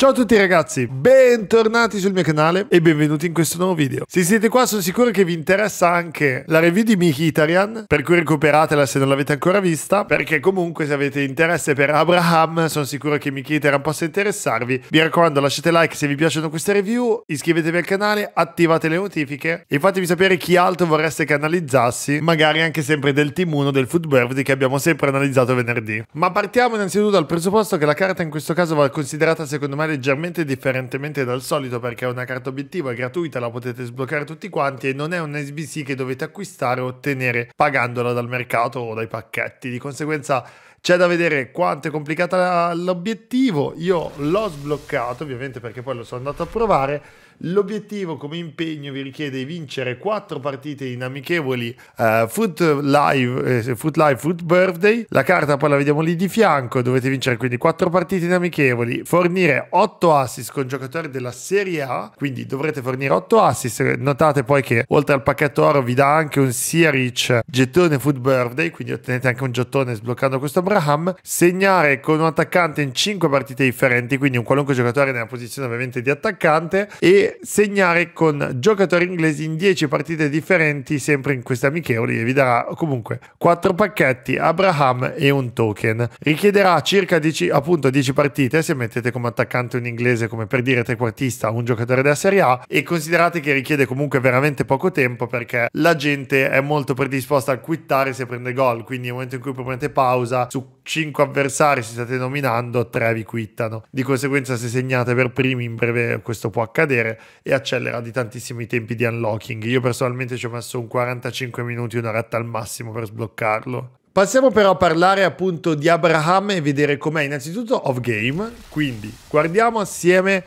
Ciao a tutti ragazzi, bentornati sul mio canale e benvenuti in questo nuovo video. Se siete qua sono sicuro che vi interessa anche la review di Miki Itarian, per cui recuperatela se non l'avete ancora vista, perché comunque se avete interesse per Abraham sono sicuro che Miki Itarian possa interessarvi. Vi raccomando lasciate like se vi piacciono queste review, iscrivetevi al canale, attivate le notifiche e fatemi sapere chi altro vorreste che analizzassi, magari anche sempre del team 1 del Food che abbiamo sempre analizzato venerdì. Ma partiamo innanzitutto dal presupposto che la carta in questo caso va considerata secondo me leggermente differentemente dal solito perché è una carta obiettivo, è gratuita, la potete sbloccare tutti quanti e non è un SBC che dovete acquistare o ottenere pagandola dal mercato o dai pacchetti. Di conseguenza c'è da vedere quanto è complicata l'obiettivo. Io l'ho sbloccato ovviamente perché poi lo sono andato a provare L'obiettivo come impegno vi richiede di vincere 4 partite in amichevoli uh, Foot Live, eh, Foot Live, Foot Birthday. La carta poi la vediamo lì di fianco, dovete vincere quindi 4 partite in amichevoli, fornire 8 assist con giocatori della Serie A, quindi dovrete fornire 8 assist. Notate poi che oltre al pacchetto oro vi dà anche un Sirich gettone Foot Birthday, quindi ottenete anche un gettone sbloccando questo Abraham. Segnare con un attaccante in 5 partite differenti, quindi un qualunque giocatore nella posizione ovviamente di attaccante e segnare con giocatori inglesi in 10 partite differenti sempre in queste amichevoli e vi darà comunque 4 pacchetti Abraham e un token. Richiederà circa 10, appunto 10 partite se mettete come attaccante un inglese come per dire trequartista un giocatore della Serie A e considerate che richiede comunque veramente poco tempo perché la gente è molto predisposta a quittare se prende gol, quindi nel momento in cui premete pausa su 5 avversari si state nominando, 3 vi quittano. Di conseguenza se segnate per primi in breve questo può accadere e accelera di tantissimo i tempi di unlocking. Io personalmente ci ho messo un 45 minuti, un'oretta al massimo per sbloccarlo. Passiamo però a parlare appunto di Abraham e vedere com'è innanzitutto off game, quindi guardiamo assieme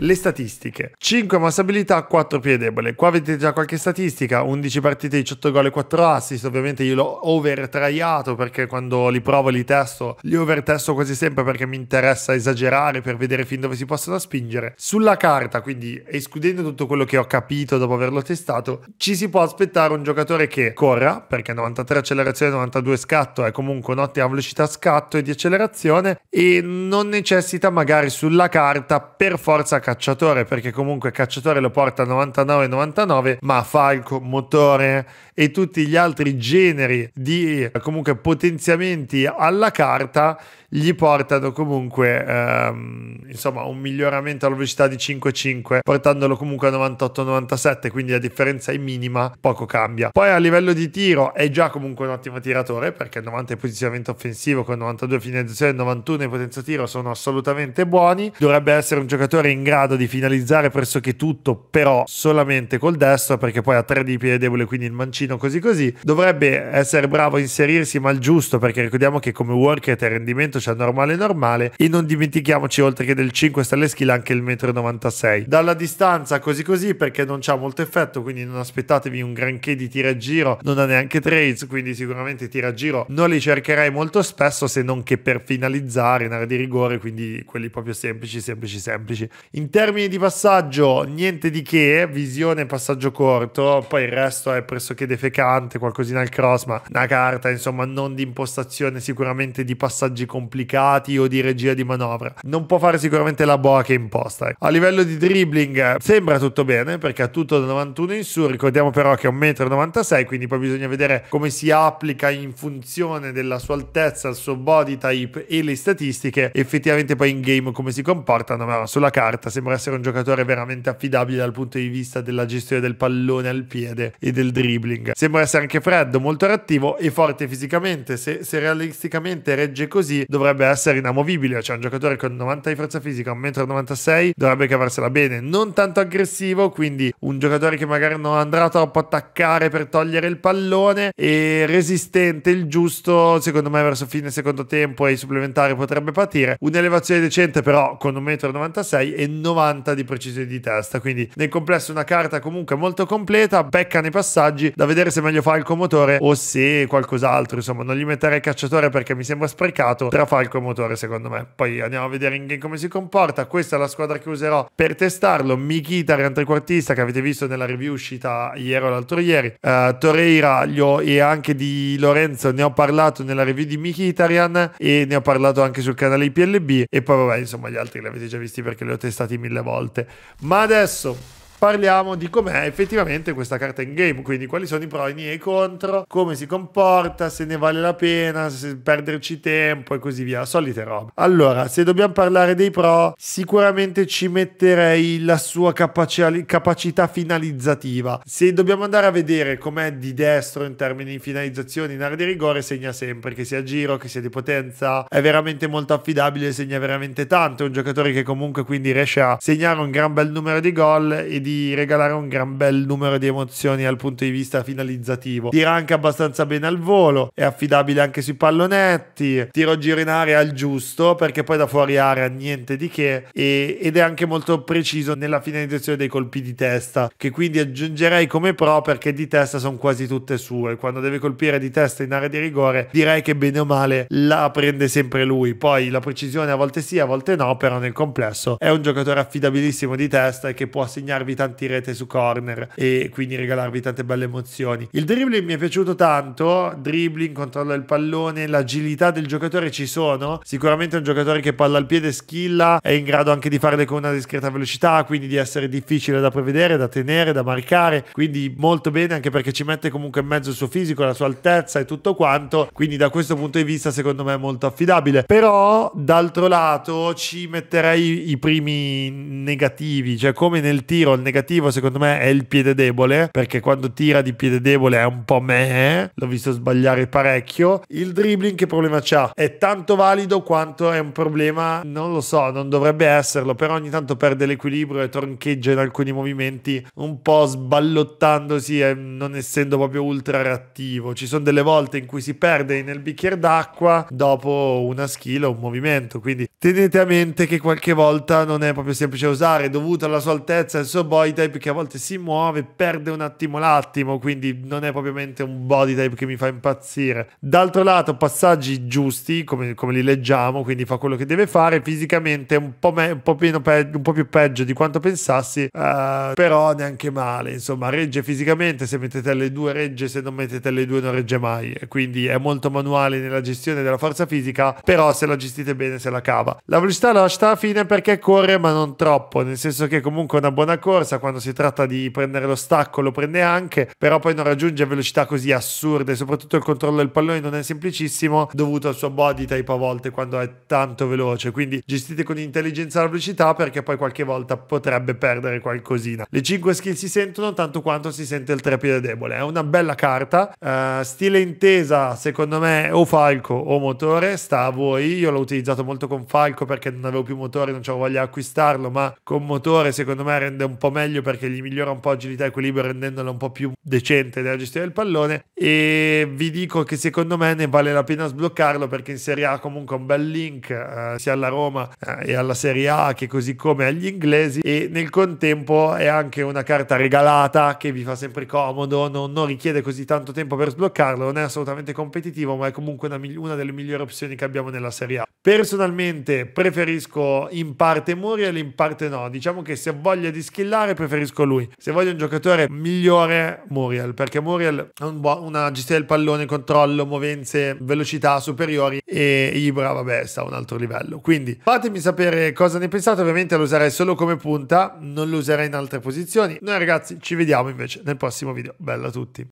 le statistiche. 5 mossabilità, 4 piede debole. Qua avete già qualche statistica, 11 partite, 18 gol e 4 assist. Ovviamente io l'ho overtraiato perché quando li provo li testo, li overtesto quasi sempre perché mi interessa esagerare per vedere fin dove si possono spingere. Sulla carta, quindi escludendo tutto quello che ho capito dopo averlo testato, ci si può aspettare un giocatore che corra, perché 93 accelerazione, 92 scatto è comunque un'ottima velocità scatto e di accelerazione e non necessita magari sulla carta per forza cacciatore perché comunque cacciatore lo porta a 99,99 99, ma Falco motore e tutti gli altri generi di comunque potenziamenti alla carta gli portano comunque ehm, insomma un miglioramento alla velocità di 5.5 portandolo comunque a 98-97 quindi la differenza è minima poco cambia poi a livello di tiro è già comunque un ottimo tiratore perché 90 di posizionamento offensivo con 92 finalizzazione e 91 di potenza tiro sono assolutamente buoni dovrebbe essere un giocatore in grado di finalizzare pressoché tutto però solamente col destro perché poi ha 3 di piede debole quindi il mancino vicino, così così, dovrebbe essere bravo a inserirsi, ma il giusto, perché ricordiamo che come worker rate e rendimento c'è normale normale e non dimentichiamoci oltre che del 5 stelle skill anche il 1,96 m. Dalla distanza così così perché non c'ha molto effetto, quindi non aspettatevi un granché di tira a giro, non ha neanche trades, quindi sicuramente tira a giro non li cercherei molto spesso se non che per finalizzare in area di rigore, quindi quelli proprio semplici, semplici, semplici. In termini di passaggio, niente di che, visione passaggio corto, poi il resto è pressoché definito stupefacante, qualcosina al cross, ma una carta insomma non di impostazione, sicuramente di passaggi complicati o di regia di manovra. Non può fare sicuramente la boa che imposta. Ecco. A livello di dribbling eh, sembra tutto bene perché ha tutto da 91 in su, ricordiamo però che è 1,96 m, quindi poi bisogna vedere come si applica in funzione della sua altezza, il suo body type e le statistiche, effettivamente poi in game come si comportano, ma sulla carta sembra essere un giocatore veramente affidabile dal punto di vista della gestione del pallone al piede e del dribbling. Young. Sembra essere anche freddo, molto reattivo e forte fisicamente. Se, se realisticamente regge così, dovrebbe essere inamovibile. Cioè, un giocatore con 90 di forza fisica, 1,96 m, dovrebbe cavarsela bene. Non tanto aggressivo, quindi un giocatore che magari non andrà troppo a attaccare per togliere il pallone e resistente, il giusto, secondo me, verso fine secondo tempo e i supplementari potrebbe patire. Un'elevazione decente, però, con 1,96 m e 90 di precisione di testa. Quindi, nel complesso, una carta comunque molto completa, becca nei passaggi da vedere vedere se meglio Falco motore o se qualcos'altro. Insomma, non gli metterei cacciatore perché mi sembra sprecato tra Falco e motore, secondo me. Poi andiamo a vedere in game come si comporta. Questa è la squadra che userò per testarlo. Mikitar è trequartista che avete visto nella review uscita ieri o l'altro ieri. Uh, Torreira ho, e anche di Lorenzo ne ho parlato nella review di Mikitarian e ne ho parlato anche sul canale IPLB. E poi vabbè, insomma, gli altri li avete già visti perché li ho testati mille volte. Ma adesso parliamo di com'è effettivamente questa carta in game, quindi quali sono i pro e i contro, come si comporta, se ne vale la pena, se perderci tempo e così via, solite robe. Allora, se dobbiamo parlare dei pro, sicuramente ci metterei la sua capaci- capacità finalizzativa. Se dobbiamo andare a vedere com'è di destro in termini di finalizzazione in area di rigore, segna sempre, che sia giro, che sia di potenza, è veramente molto affidabile, segna veramente tanto, è un giocatore che comunque quindi riesce a segnare un gran bel numero di gol e di di regalare un gran bel numero di emozioni dal punto di vista finalizzativo. Tira anche abbastanza bene al volo, è affidabile anche sui pallonetti, tiro giro in area al giusto perché poi da fuori area niente di che e, ed è anche molto preciso nella finalizzazione dei colpi di testa che quindi aggiungerei come pro perché di testa sono quasi tutte sue. Quando deve colpire di testa in area di rigore direi che bene o male la prende sempre lui. Poi la precisione a volte sì, a volte no, però nel complesso è un giocatore affidabilissimo di testa e che può segnarvi tanti rete su corner e quindi regalarvi tante belle emozioni. Il dribbling mi è piaciuto tanto, dribbling, controllo del pallone, l'agilità del giocatore ci sono, sicuramente è un giocatore che palla al piede schilla, è in grado anche di farle con una discreta velocità, quindi di essere difficile da prevedere, da tenere, da marcare, quindi molto bene anche perché ci mette comunque in mezzo il suo fisico, la sua altezza e tutto quanto, quindi da questo punto di vista secondo me è molto affidabile, però d'altro lato ci metterei i primi negativi, cioè come nel tiro, il negativo secondo me è il piede debole, perché quando tira di piede debole è un po' me, l'ho visto sbagliare parecchio. Il dribbling che problema c'ha? È tanto valido quanto è un problema, non lo so, non dovrebbe esserlo, però ogni tanto perde l'equilibrio e troncheggia in alcuni movimenti un po' sballottandosi e non essendo proprio ultra reattivo. Ci sono delle volte in cui si perde nel bicchiere d'acqua dopo una skill o un movimento, quindi tenete a mente che qualche volta non è proprio semplice usare, dovuto alla sua altezza e al suo body body type che a volte si muove, perde un attimo l'attimo, quindi non è propriamente un body type che mi fa impazzire. D'altro lato, passaggi giusti, come, come li leggiamo, quindi fa quello che deve fare. Fisicamente è un po', me, un po più, pe- un po più peggio di quanto pensassi, eh, però neanche male. Insomma, regge fisicamente, se mettete le due regge, se non mettete le due non regge mai. Quindi è molto manuale nella gestione della forza fisica, però se la gestite bene se la cava. La velocità la lasciata a fine perché corre ma non troppo, nel senso che comunque è una buona corsa corsa, quando si tratta di prendere lo stacco lo prende anche, però poi non raggiunge velocità così assurde, soprattutto il controllo del pallone non è semplicissimo dovuto al suo body type a volte quando è tanto veloce, quindi gestite con intelligenza la velocità perché poi qualche volta potrebbe perdere qualcosina. Le 5 skill si sentono tanto quanto si sente il trepide debole, è una bella carta, uh, stile intesa secondo me o Falco o motore, sta a voi, io l'ho utilizzato molto con Falco perché non avevo più motore, non c'avevo voglia di acquistarlo, ma con motore secondo me rende un po' meglio meglio perché gli migliora un po' agilità e equilibrio rendendola un po' più decente nella gestione del pallone e vi dico che secondo me ne vale la pena sbloccarlo perché in Serie A comunque un bel link eh, sia alla Roma eh, e alla Serie A che così come agli inglesi e nel contempo è anche una carta regalata che vi fa sempre comodo non, non richiede così tanto tempo per sbloccarlo non è assolutamente competitivo ma è comunque una, una delle migliori opzioni che abbiamo nella Serie A personalmente preferisco in parte Muriel in parte no diciamo che se voglia di skillare titolare preferisco lui. Se voglio un giocatore migliore, Muriel, perché Muriel ha un bu- una gestione del pallone, controllo, movenze, velocità superiori e Ibra, vabbè, sta a un altro livello. Quindi fatemi sapere cosa ne pensate, ovviamente lo userei solo come punta, non lo userei in altre posizioni. Noi ragazzi ci vediamo invece nel prossimo video. Bella a tutti.